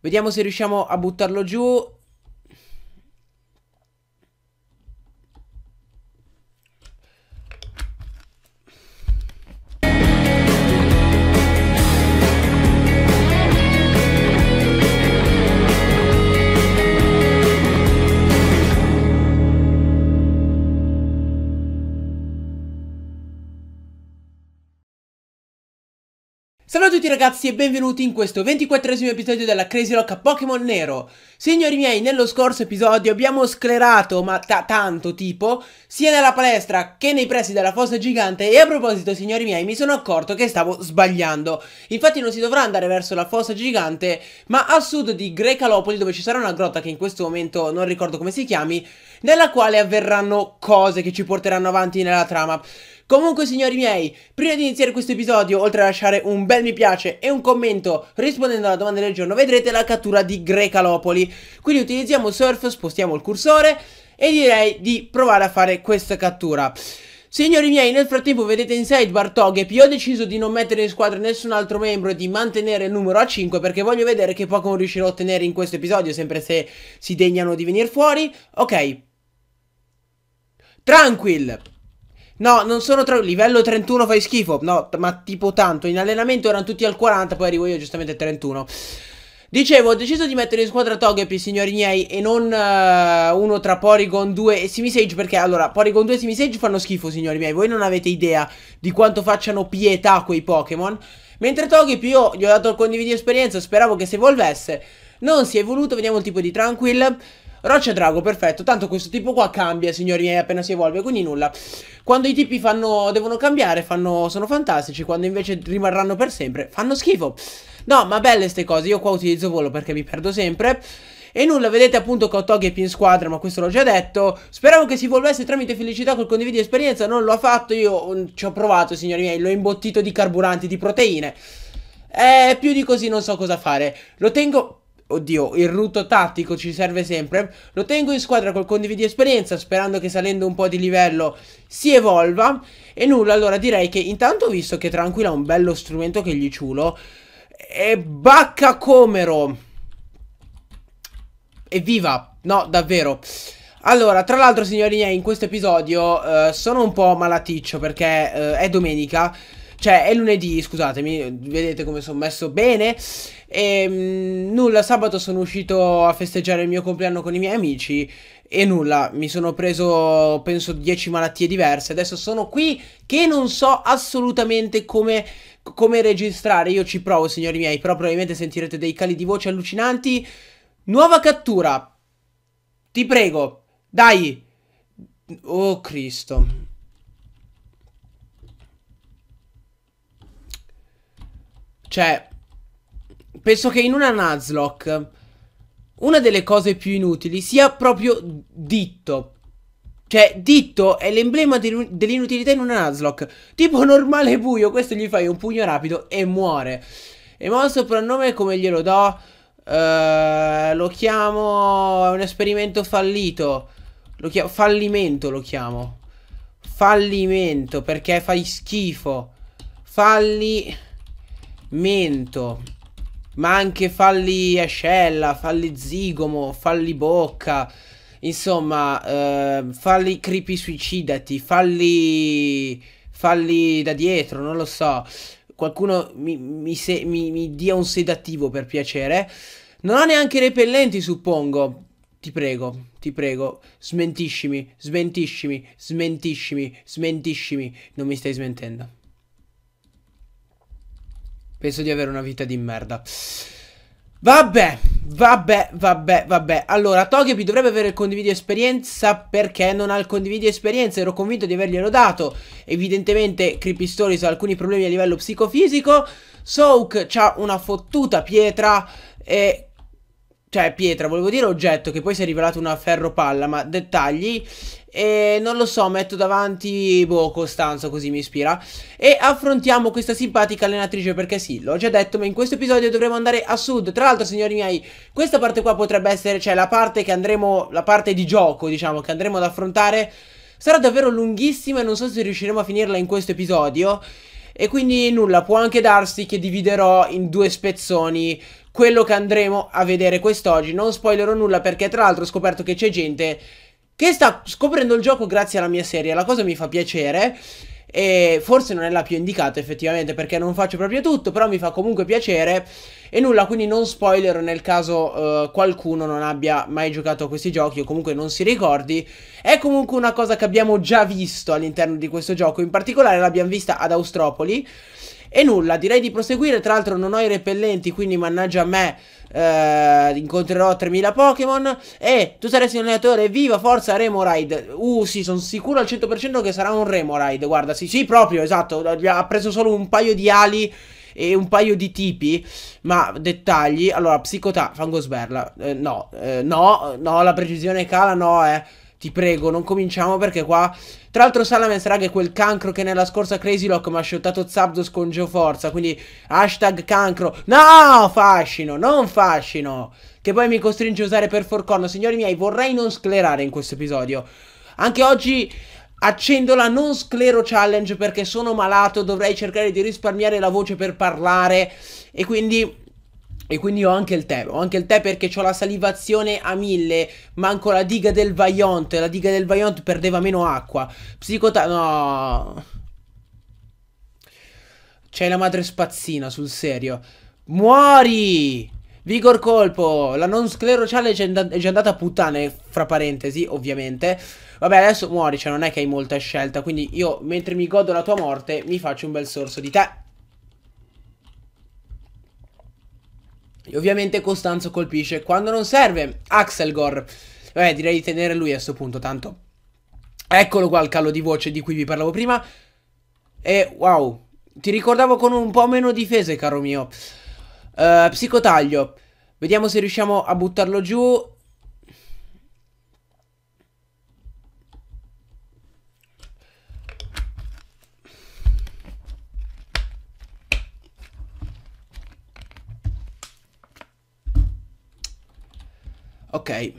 Vediamo se riusciamo a buttarlo giù a tutti ragazzi e benvenuti in questo 24esimo episodio della Crazy Rock Pokémon Nero Signori miei, nello scorso episodio abbiamo sclerato, ma ta tanto tipo, sia nella palestra che nei pressi della fossa gigante E a proposito signori miei, mi sono accorto che stavo sbagliando Infatti non si dovrà andare verso la fossa gigante, ma a sud di Grecalopoli dove ci sarà una grotta che in questo momento non ricordo come si chiami Nella quale avverranno cose che ci porteranno avanti nella trama Comunque signori miei, prima di iniziare questo episodio, oltre a lasciare un bel mi piace piace e un commento rispondendo alla domanda del giorno vedrete la cattura di Grecalopoli. Quindi utilizziamo Surf, spostiamo il cursore e direi di provare a fare questa cattura. Signori miei, nel frattempo vedete in sidebar Togep, io ho deciso di non mettere in squadra nessun altro membro e di mantenere il numero a 5 perché voglio vedere che Pokémon riuscirò a ottenere in questo episodio, sempre se si degnano di venire fuori. Ok. Tranquil. No, non sono tra... Livello 31 fai schifo. No, ma tipo tanto. In allenamento erano tutti al 40, poi arrivo io giustamente al 31. Dicevo, ho deciso di mettere in squadra Togepi, signori miei, e non uh, uno tra Porygon 2 e Simisage, perché allora, Porygon 2 e Simisage fanno schifo, signori miei, voi non avete idea di quanto facciano pietà quei Pokémon. Mentre Togepi io gli ho dato il condividi esperienza, speravo che si evolvesse, non si è evoluto, vediamo il tipo di Tranquil... Roccia drago, perfetto. Tanto questo tipo qua cambia, signori, eh, appena si evolve, quindi nulla. Quando i tipi fanno, devono cambiare, fanno, sono fantastici. Quando invece rimarranno per sempre, fanno schifo. No, ma belle ste cose. Io qua utilizzo volo perché mi perdo sempre. E nulla, vedete appunto che ho Togi e Pin Squadra, ma questo l'ho già detto. Speravo che si volesse tramite felicità col condividi esperienza, non l'ho fatto, io mm, ci ho provato, signori miei, l'ho imbottito di carburanti, di proteine. Eh, più di così non so cosa fare. Lo tengo Oddio, il rutto tattico ci serve sempre. Lo tengo in squadra col condividi esperienza, sperando che salendo un po' di livello si evolva. E nulla, allora direi che intanto, visto che Tranquilla ha un bello strumento che gli ciulo, e bacca comero. Evviva! No, davvero. Allora, tra l'altro, signori miei, in questo episodio eh, sono un po' malaticcio perché eh, è domenica. Cioè, è lunedì, scusatemi, vedete come sono messo bene. E ehm, mh, nulla, sabato sono uscito a festeggiare il mio compleanno con i miei amici. E nulla, mi sono preso penso 10 malattie diverse. Adesso sono qui che non so assolutamente come, come registrare. Io ci provo, signori miei, però probabilmente sentirete dei cali di voce allucinanti. Nuova cattura. Ti prego, dai. Oh Cristo. Cioè, penso che in una Nuzlocke una delle cose più inutili sia proprio Ditto. Cioè, Ditto è l'emblema dell'inutilità in una Nuzlocke. Tipo normale buio, questo gli fai un pugno rapido e muore. E mo' il soprannome come glielo do? Uh, lo chiamo... è un esperimento fallito. Lo chiamo... fallimento lo chiamo. Fallimento, perché fai schifo. Falli... Mento. Ma anche falli Ascella, falli Zigomo, falli Bocca. Insomma, eh, falli Creepy Suicidati, falli... Falli da dietro, non lo so. Qualcuno mi, mi, se, mi, mi dia un sedativo per piacere. Non ho neanche repellenti, suppongo. Ti prego, ti prego, smentiscimi, smentiscimi, smentiscimi, smentiscimi. Non mi stai smentendo. Penso di avere una vita di merda. Vabbè, vabbè, vabbè, vabbè. Allora, Togepi dovrebbe avere il condivido esperienza perché non ha il condivido esperienza. Ero convinto di averglielo dato. Evidentemente, Creepy Stories ha alcuni problemi a livello psicofisico. Soak c'ha una fottuta pietra e... Cioè, pietra, volevo dire oggetto, che poi si è rivelato una ferro palla, ma dettagli. E non lo so, metto davanti, boh, Costanzo così mi ispira. E affrontiamo questa simpatica allenatrice perché sì, l'ho già detto, ma in questo episodio dovremo andare a sud. Tra l'altro, signori miei, questa parte qua potrebbe essere, cioè la parte che andremo, la parte di gioco, diciamo, che andremo ad affrontare. Sarà davvero lunghissima e non so se riusciremo a finirla in questo episodio. E quindi nulla, può anche darsi che dividerò in due spezzoni quello che andremo a vedere quest'oggi. Non spoilerò nulla perché tra l'altro ho scoperto che c'è gente che sta scoprendo il gioco grazie alla mia serie. La cosa mi fa piacere. E forse non è la più indicata effettivamente perché non faccio proprio tutto, però mi fa comunque piacere e nulla, quindi non spoiler nel caso uh, qualcuno non abbia mai giocato a questi giochi o comunque non si ricordi. È comunque una cosa che abbiamo già visto all'interno di questo gioco, in particolare l'abbiamo vista ad Austropoli. E nulla, direi di proseguire, tra l'altro non ho i repellenti, quindi mannaggia a me eh, incontrerò 3000 Pokémon e tu saresti un allenatore, viva forza Remoraid. Uh sì, sono sicuro al 100% che sarà un Remoraid, guarda, sì, sì, proprio, esatto, ha preso solo un paio di ali e un paio di tipi, ma dettagli. Allora, psicotà fango sberla, eh, no, eh, no, no, la precisione cala, no, eh. Ti prego, non cominciamo perché qua... Tra l'altro Salamence, Rag è quel cancro che nella scorsa Crazy Lock mi ha shottato Zapdos con Geoforza. Quindi, hashtag cancro. No, fascino, non fascino. Che poi mi costringe a usare per forcorno. Signori miei, vorrei non sclerare in questo episodio. Anche oggi accendo la non sclero challenge perché sono malato. Dovrei cercare di risparmiare la voce per parlare. E quindi e quindi ho anche il tè, ho anche il tè perché ho la salivazione a mille, manco la diga del Vaillant, la diga del Vaillant perdeva meno acqua. Psicota... no... C'è la madre spazzina, sul serio. Muori! Vigor colpo, la non sclerociale è già andata a puttane, fra parentesi, ovviamente. Vabbè, adesso muori, cioè non è che hai molta scelta, quindi io, mentre mi godo la tua morte, mi faccio un bel sorso di te. E ovviamente Costanzo colpisce quando non serve. Axelgor. Vabbè, direi di tenere lui a questo punto, tanto. Eccolo qua il callo di voce di cui vi parlavo prima. E wow, ti ricordavo con un po' meno difese, caro mio. Uh, psicotaglio. Vediamo se riusciamo a buttarlo giù. Ok.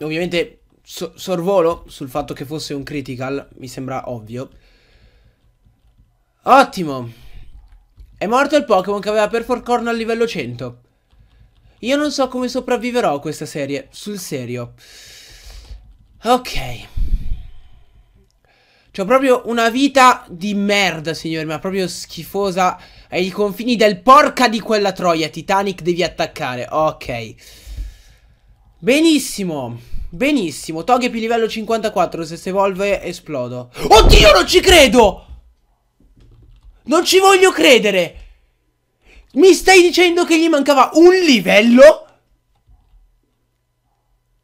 Ovviamente so sorvolo sul fatto che fosse un critical, mi sembra ovvio. Ottimo! È morto il Pokémon che aveva Perforcorn al livello 100. Io non so come sopravviverò a questa serie, sul serio. Ok. C'ho proprio una vita di merda, signori, ma proprio schifosa è Ai confini del porca di quella troia, Titanic, devi attaccare. Ok. Benissimo. Benissimo. Togepi livello 54, se si evolve esplodo. Oddio, non ci credo! Non ci voglio credere! Mi stai dicendo che gli mancava un livello?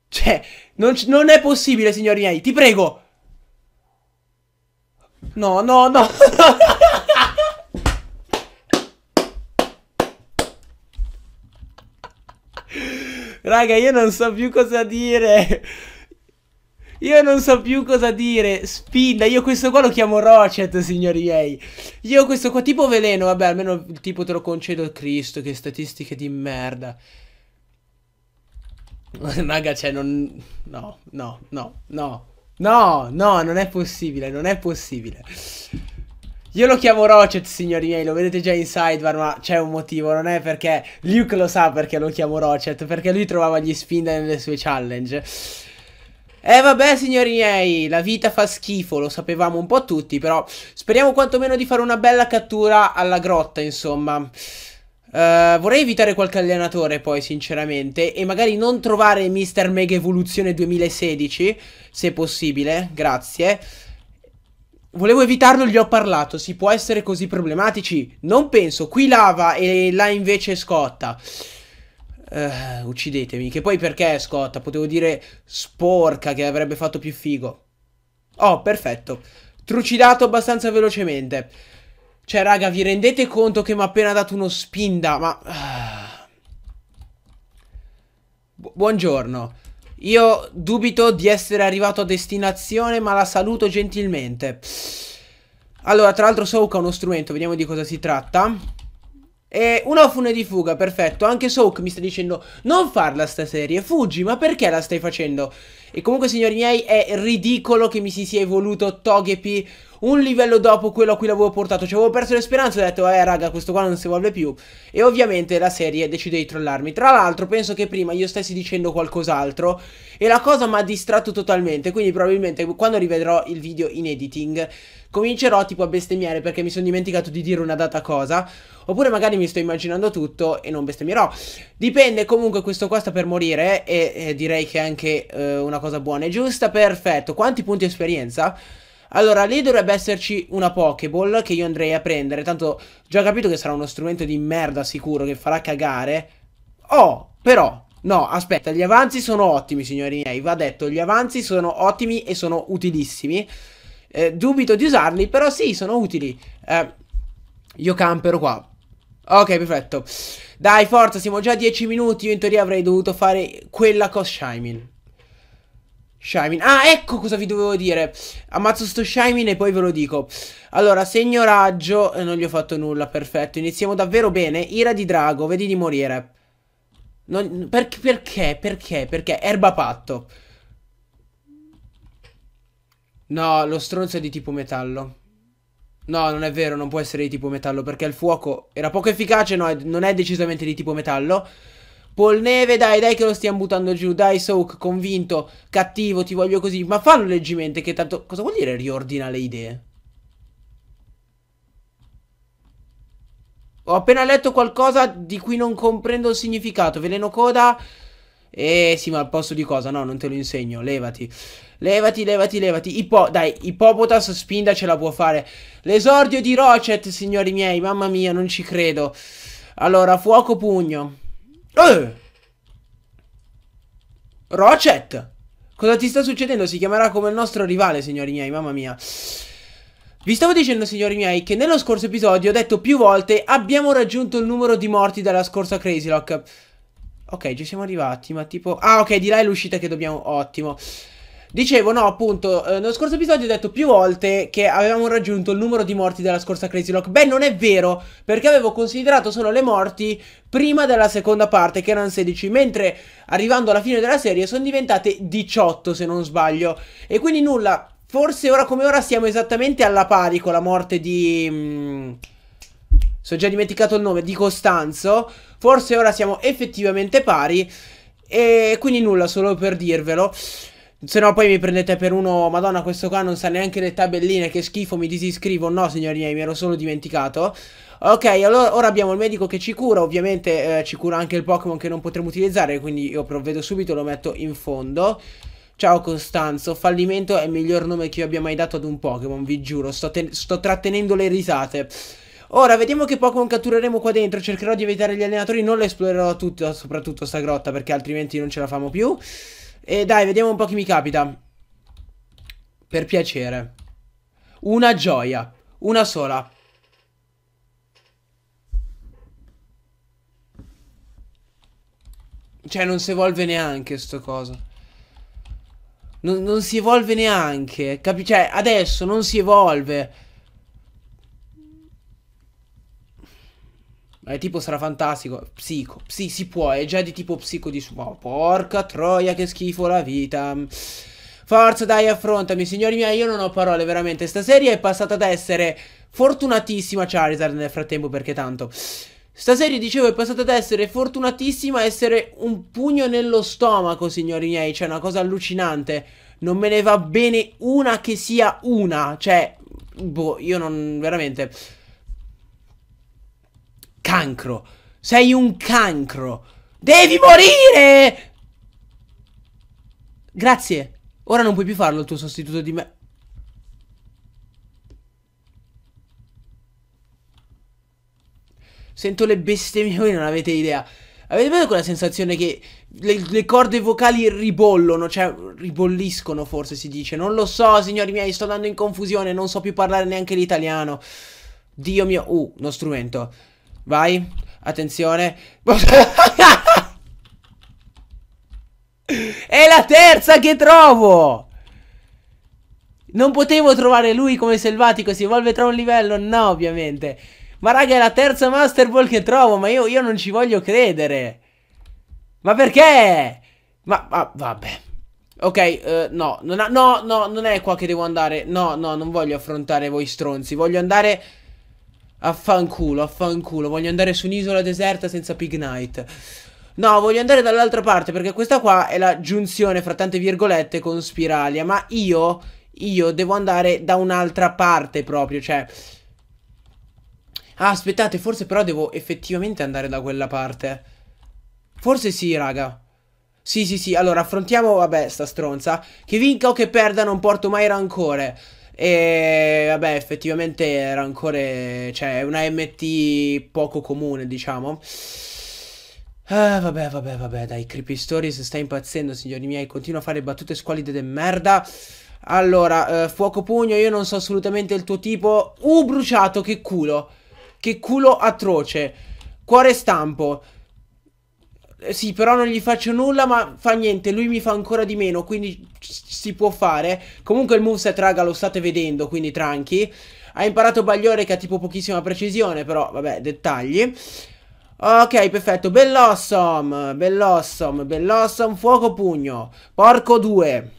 Cioè, non, non è possibile, signori miei. Ti prego. No, no, no. Raga, io non so più cosa dire. Io non so più cosa dire. Spinda. Io questo qua lo chiamo Rocet, signori miei. Io questo qua, tipo veleno. Vabbè, almeno il tipo te lo concedo Cristo. Che statistiche di merda. Raga, cioè, non... No, no, no, no. No, no, non è possibile, non è possibile. Io lo chiamo Rocet, signori miei, lo vedete già in sidebar, ma c'è un motivo, non è perché Luke lo sa perché lo chiamo Rocet, perché lui trovava gli sfinda nelle sue challenge. E eh, vabbè signori miei, la vita fa schifo, lo sapevamo un po' tutti, però speriamo quantomeno di fare una bella cattura alla grotta, insomma. Uh, vorrei evitare qualche allenatore poi sinceramente e magari non trovare Mr. Mega Evoluzione 2016 se possibile, grazie Volevo evitarlo, gli ho parlato. Si può essere così problematici? Non penso. Qui lava e là invece scotta. Uh, uccidetemi. Che poi perché scotta? Potevo dire sporca, che avrebbe fatto più figo. Oh, perfetto. Trucidato abbastanza velocemente. Cioè, raga, vi rendete conto che mi ha appena dato uno spinda? Ma... Ah. Bu buongiorno. Io dubito di essere arrivato a destinazione, ma la saluto gentilmente. Allora, tra l'altro Soak ha uno strumento, vediamo di cosa si tratta. E una fune di fuga, perfetto. Anche Soak mi sta dicendo, non farla sta serie, fuggi, ma perché la stai facendo? E comunque signori miei è ridicolo che mi si sia evoluto Togepi un livello dopo quello a cui l'avevo portato. Cioè avevo perso le speranze e ho detto eh raga questo qua non si evolve più. E ovviamente la serie decide di trollarmi. Tra l'altro penso che prima io stessi dicendo qualcos'altro e la cosa mi ha distratto totalmente. Quindi probabilmente quando rivedrò il video in editing comincerò tipo a bestemmiare perché mi sono dimenticato di dire una data cosa. Oppure magari mi sto immaginando tutto e non bestemmierò. Dipende comunque questo qua sta per morire e eh, direi che è anche eh, una cosa cosa buona. È giusta, perfetto. Quanti punti esperienza? Allora, lì dovrebbe esserci una Pokéball che io andrei a prendere. Tanto già capito che sarà uno strumento di merda sicuro che farà cagare. Oh, però... No, aspetta, gli avanzi sono ottimi, signori miei. Va detto, gli avanzi sono ottimi e sono utilissimi. Eh, dubito di usarli, però sì, sono utili. Eh, io campero qua. Ok, perfetto. Dai, forza, siamo già a 10 minuti. Io in teoria avrei dovuto fare quella con Shimin. Shimin. Ah, ecco cosa vi dovevo dire. Ammazzo sto Shimin e poi ve lo dico. Allora, segno raggio. Eh, non gli ho fatto nulla, perfetto. Iniziamo davvero bene. Ira di drago, vedi di morire. Non, per, perché? Perché? Perché? Erba patto. No, lo stronzo è di tipo metallo. No, non è vero, non può essere di tipo metallo perché il fuoco era poco efficace, no, non è decisamente di tipo metallo. Polneve, dai, dai che lo stiamo buttando giù. Dai, Soak, convinto, cattivo, ti voglio così. Ma fallo leggimente, che tanto... Cosa vuol dire riordina le idee? Ho appena letto qualcosa di cui non comprendo il significato. Veleno coda... Eh sì, ma al posto di cosa? No, non te lo insegno. Levati. Levati, levati, levati. Ipo dai, Ipopotas Spinda ce la può fare. L'esordio di Rocet, signori miei. Mamma mia, non ci credo. Allora, fuoco pugno. Oh! Eh. Rocet! Cosa ti sta succedendo? Si chiamerà come il nostro rivale, signori miei, mamma mia. Vi stavo dicendo, signori miei, che nello scorso episodio ho detto più volte abbiamo raggiunto il numero di morti dalla scorsa Crazy Lock. Ok, ci siamo arrivati, ma tipo... Ah, ok, di là è l'uscita che dobbiamo... Ottimo. Dicevo, no, appunto, eh, nello scorso episodio ho detto più volte che avevamo raggiunto il numero di morti della scorsa Crazy Lock. Beh, non è vero, perché avevo considerato solo le morti prima della seconda parte, che erano 16, mentre arrivando alla fine della serie sono diventate 18, se non sbaglio. E quindi nulla, forse ora come ora siamo esattamente alla pari con la morte di... Mh, mm, so già dimenticato il nome, di Costanzo. Forse ora siamo effettivamente pari. E quindi nulla, solo per dirvelo. Se no poi mi prendete per uno Madonna questo qua non sa neanche le tabelline Che schifo mi disiscrivo No signori miei mi ero solo dimenticato Ok allora ora abbiamo il medico che ci cura Ovviamente eh, ci cura anche il Pokémon che non potremo utilizzare Quindi io provvedo subito lo metto in fondo Ciao Costanzo, fallimento è il miglior nome che io abbia mai dato ad un Pokémon, vi giuro, sto, sto trattenendo le risate. Ora, vediamo che Pokémon cattureremo qua dentro. Cercherò di evitare gli allenatori. Non le esplorerò tutto, soprattutto sta grotta, perché altrimenti non ce la famo più. E dai, vediamo un po' chi mi capita. Per piacere. Una gioia. Una sola. Cioè, non si evolve neanche sto cosa. Non, non si evolve neanche. Capi? Cioè, adesso non si evolve. È tipo fantastico. Psico. Sì, si può. È già di tipo psico di su. Oh, porca troia, che schifo la vita. Forza, dai, affrontami. Signori miei, io non ho parole, veramente. Sta serie è passata ad essere fortunatissima Charizard nel frattempo, perché tanto... Sta serie, dicevo, è passata ad essere fortunatissima essere un pugno nello stomaco, signori miei. Cioè, una cosa allucinante. Non me ne va bene una che sia una. Cioè, boh, io non... veramente... Cancro. Sei un cancro. Devi morire! Grazie. Ora non puoi più farlo il tuo sostituto di me. Sento le bestemmie, voi non avete idea. Avete mai quella sensazione che le, le, corde vocali ribollono, cioè ribolliscono forse si dice. Non lo so, signori miei, sto andando in confusione, non so più parlare neanche l'italiano. Dio mio, uh, uno strumento. Vai. Attenzione. È la terza che trovo. Non potevo trovare lui come selvatico. Si evolve tra un livello. No, ovviamente. Ma raga, è la terza Master Ball che trovo. Ma io, io non ci voglio credere. Ma perché? Ma, ma vabbè. Ok, uh, no, ha, no, no, non è qua che devo andare. No, no, non voglio affrontare voi stronzi. Voglio andare Affanculo, affanculo. Voglio andare su un'isola deserta senza Pignite. No, voglio andare dall'altra parte perché questa qua è la giunzione fra tante virgolette con Spiralia. Ma io, io devo andare da un'altra parte proprio, cioè... Ah, aspettate, forse però devo effettivamente andare da quella parte. Forse sì, raga. Sì, sì, sì, allora affrontiamo, vabbè, sta stronza. Che vinca o che perda non porto mai rancore. E vabbè, effettivamente era ancora. Cioè, una MT poco comune, diciamo. Ah, vabbè, vabbè, vabbè, dai, Creepy Stories sta impazzendo, signori miei. Continua a fare battute squalide de merda. Allora, eh, fuoco pugno, io non so assolutamente il tuo tipo. Uh, bruciato, che culo. Che culo atroce. Cuore stampo. Eh, sì, però non gli faccio nulla, ma fa niente, lui mi fa ancora di meno, quindi si può fare. Comunque il moveset, raga, lo state vedendo, quindi tranqui. Ha imparato Bagliore che ha tipo pochissima precisione, però vabbè, dettagli. Ok, perfetto, bell'ossom, bell'ossom, bell'ossom, fuoco pugno, porco 2.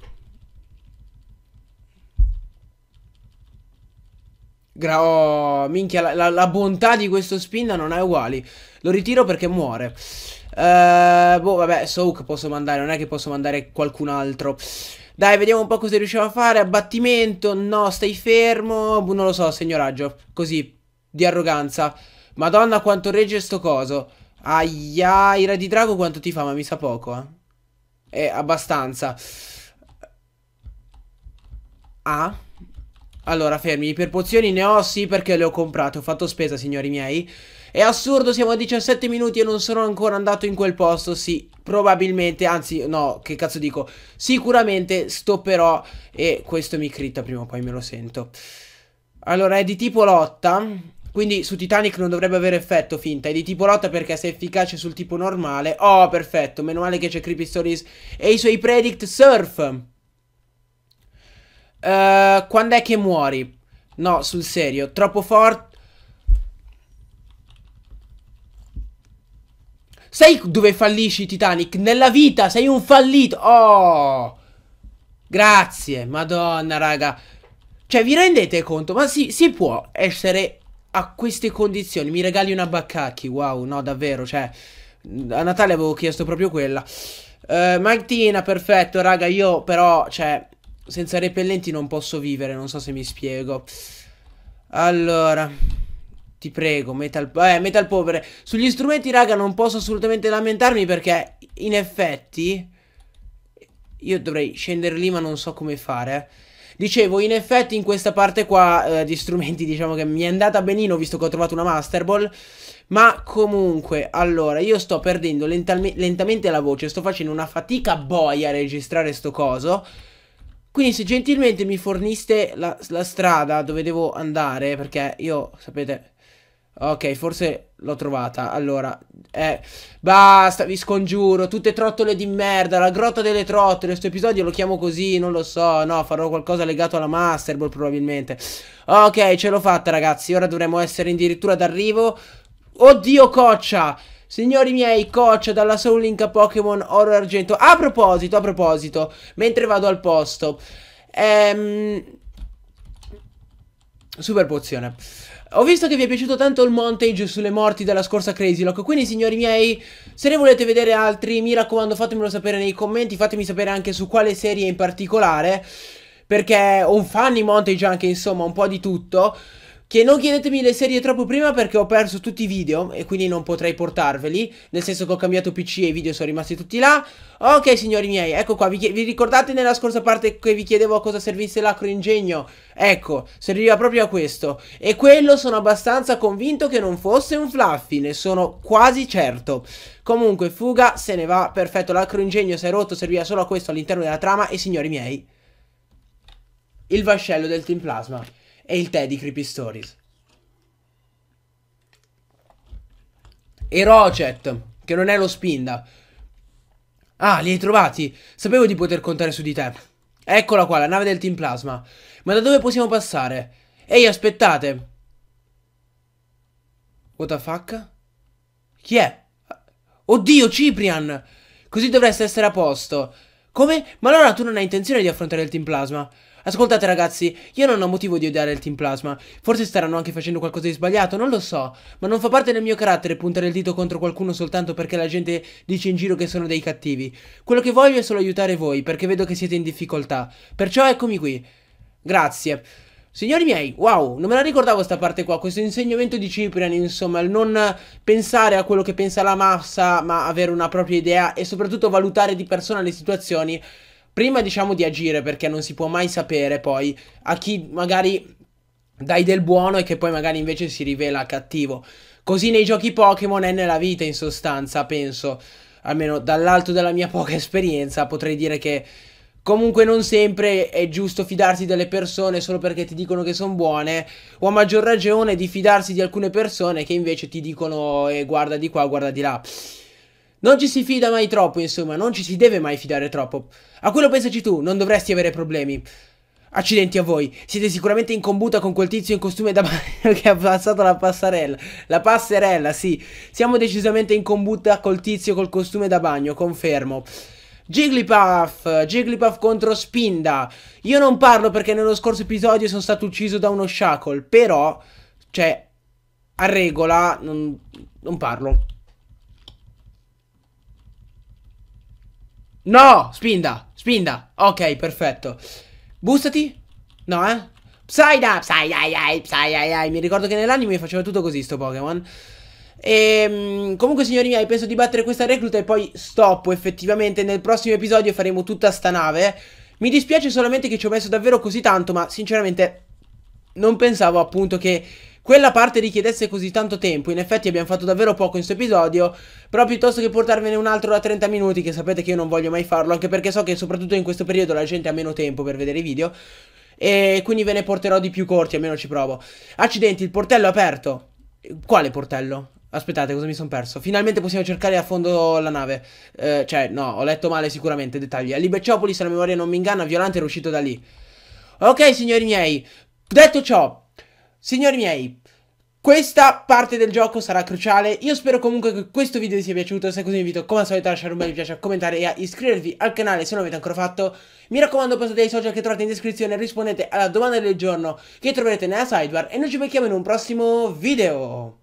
Gra oh, minchia, la, la, la bontà di questo spinda non è uguale. Lo ritiro perché muore. Eh, boh, vabbè, Soak posso mandare, non è che posso mandare qualcun altro. Dai, vediamo un po' cosa riusciamo a fare. Abbattimento, no, stai fermo. non lo so, signoraggio, Così, di arroganza. Madonna, quanto regge sto coso. Aia, ira di drago quanto ti fa, ma mi sa poco, eh. Eh, abbastanza. Ah. Allora, fermi. Per pozioni ne ho, sì, perché le ho comprate. Ho fatto spesa, signori miei. È assurdo, siamo a 17 minuti e non sono ancora andato in quel posto, sì, probabilmente, anzi no, che cazzo dico, sicuramente stopperò e questo mi critta prima o poi me lo sento. Allora, è di tipo lotta, quindi su Titanic non dovrebbe avere effetto finta, è di tipo lotta perché se è efficace sul tipo normale. Oh, perfetto, meno male che c'è Creepy Stories e i suoi predict surf. Uh, quando è che muori? No, sul serio, troppo forte. Sai dove fallisci Titanic? Nella vita, sei un fallito. Oh! Grazie, madonna raga. Cioè, vi rendete conto? Ma si, si può essere a queste condizioni. Mi regali una baccacchi, wow, no, davvero, cioè... A Natale avevo chiesto proprio quella. Uh, Martina, perfetto, raga, io però, cioè... Senza repellenti non posso vivere, non so se mi spiego. Allora... Ti prego, Metal, eh, metal Povere. Sugli strumenti, raga, non posso assolutamente lamentarmi perché, in effetti... Io dovrei scendere lì, ma non so come fare. Dicevo, in effetti, in questa parte qua eh, di strumenti, diciamo che mi è andata benino, visto che ho trovato una Master Ball. Ma comunque, allora, io sto perdendo lentamente la voce, sto facendo una fatica boia a registrare sto coso. Quindi se gentilmente mi forniste la, la strada dove devo andare, perché io, sapete, Ok, forse l'ho trovata. Allora, eh, basta, vi scongiuro. Tutte trottole di merda, la grotta delle trottole. Questo episodio lo chiamo così, non lo so. No, farò qualcosa legato alla Master Ball probabilmente. Ok, ce l'ho fatta, ragazzi. Ora dovremmo essere addirittura d'arrivo. Oddio, coccia! Signori miei, coccia dalla Soul Link a Pokémon Oro Argento. A proposito, a proposito, mentre vado al posto. Ehm... Super pozione. Ho visto che vi è piaciuto tanto il montage sulle morti della scorsa Crazy Lock, quindi signori miei, se ne volete vedere altri, mi raccomando fatemelo sapere nei commenti, fatemi sapere anche su quale serie in particolare, perché ho un funny montage anche, insomma, un po' di tutto. Che non chiedetemi le serie troppo prima perché ho perso tutti i video e quindi non potrei portarveli. Nel senso che ho cambiato PC e i video sono rimasti tutti là. Ok signori miei, ecco qua, vi, vi ricordate nella scorsa parte che vi chiedevo a cosa servisse l'acro ingegno? Ecco, serviva proprio a questo. E quello sono abbastanza convinto che non fosse un fluffy, ne sono quasi certo. Comunque, fuga, se ne va, perfetto, l'acro ingegno si è rotto, serviva solo a questo all'interno della trama e signori miei, il vascello del Team Plasma e il tè di Creepy Stories. E Rocet, che non è lo Spinda. Ah, li hai trovati? Sapevo di poter contare su di te. Eccola qua, la nave del Team Plasma. Ma da dove possiamo passare? Ehi, aspettate! What the fuck? Chi è? Oddio, Ciprian! Così dovreste essere a posto. Come? Ma allora tu non hai intenzione di affrontare il Team Plasma? Ascoltate ragazzi, io non ho motivo di odiare il Team Plasma. Forse staranno anche facendo qualcosa di sbagliato, non lo so. Ma non fa parte del mio carattere puntare il dito contro qualcuno soltanto perché la gente dice in giro che sono dei cattivi. Quello che voglio è solo aiutare voi, perché vedo che siete in difficoltà. Perciò eccomi qui. Grazie. Signori miei, wow, non me la ricordavo questa parte qua, questo insegnamento di Ciprian, insomma, il non pensare a quello che pensa la massa, ma avere una propria idea e soprattutto valutare di persona le situazioni prima diciamo di agire perché non si può mai sapere poi a chi magari dai del buono e che poi magari invece si rivela cattivo. Così nei giochi Pokémon è nella vita in sostanza, penso, almeno dall'alto della mia poca esperienza potrei dire che comunque non sempre è giusto fidarsi delle persone solo perché ti dicono che sono buone o a maggior ragione di fidarsi di alcune persone che invece ti dicono eh, guarda di qua, guarda di là. Non ci si fida mai troppo, insomma, non ci si deve mai fidare troppo. A quello pensaci tu, non dovresti avere problemi. Accidenti a voi, siete sicuramente in combutta con quel tizio in costume da bagno che ha passato la passerella. La passerella, sì. Siamo decisamente in combutta col tizio col costume da bagno, confermo. Jigglypuff, Jigglypuff contro Spinda. Io non parlo perché nello scorso episodio sono stato ucciso da uno shackle, però, cioè, a regola, non, non parlo. No, spinda, spinda. Ok, perfetto. Boostati. No, eh. Psyda, Psydai, Psydai. Mi ricordo che nell'anime faceva tutto così sto Pokémon. E, ehm, comunque signori miei penso di battere questa recluta e poi stoppo effettivamente nel prossimo episodio faremo tutta sta nave Mi dispiace solamente che ci ho messo davvero così tanto ma sinceramente non pensavo appunto che quella parte richiedesse così tanto tempo. In effetti abbiamo fatto davvero poco in questo episodio, però piuttosto che portarvene un altro da 30 minuti, che sapete che io non voglio mai farlo, anche perché so che soprattutto in questo periodo la gente ha meno tempo per vedere i video, e quindi ve ne porterò di più corti, almeno ci provo. Accidenti, il portello è aperto. Quale portello? Aspettate, cosa mi sono perso? Finalmente possiamo cercare a fondo la nave. Eh, cioè, no, ho letto male sicuramente, dettagli. A Liberciopolis, se la memoria non mi inganna, Violante è uscito da lì. Ok, signori miei, detto ciò, Signori miei, questa parte del gioco sarà cruciale, io spero comunque che questo video vi sia piaciuto, se così vi invito come al solito a lasciare un bel mi piace, a commentare e a iscrivervi al canale se non l'avete ancora fatto. Mi raccomando passate ai social che trovate in descrizione e rispondete alla domanda del giorno che troverete nella sidebar e noi ci becchiamo in un prossimo video.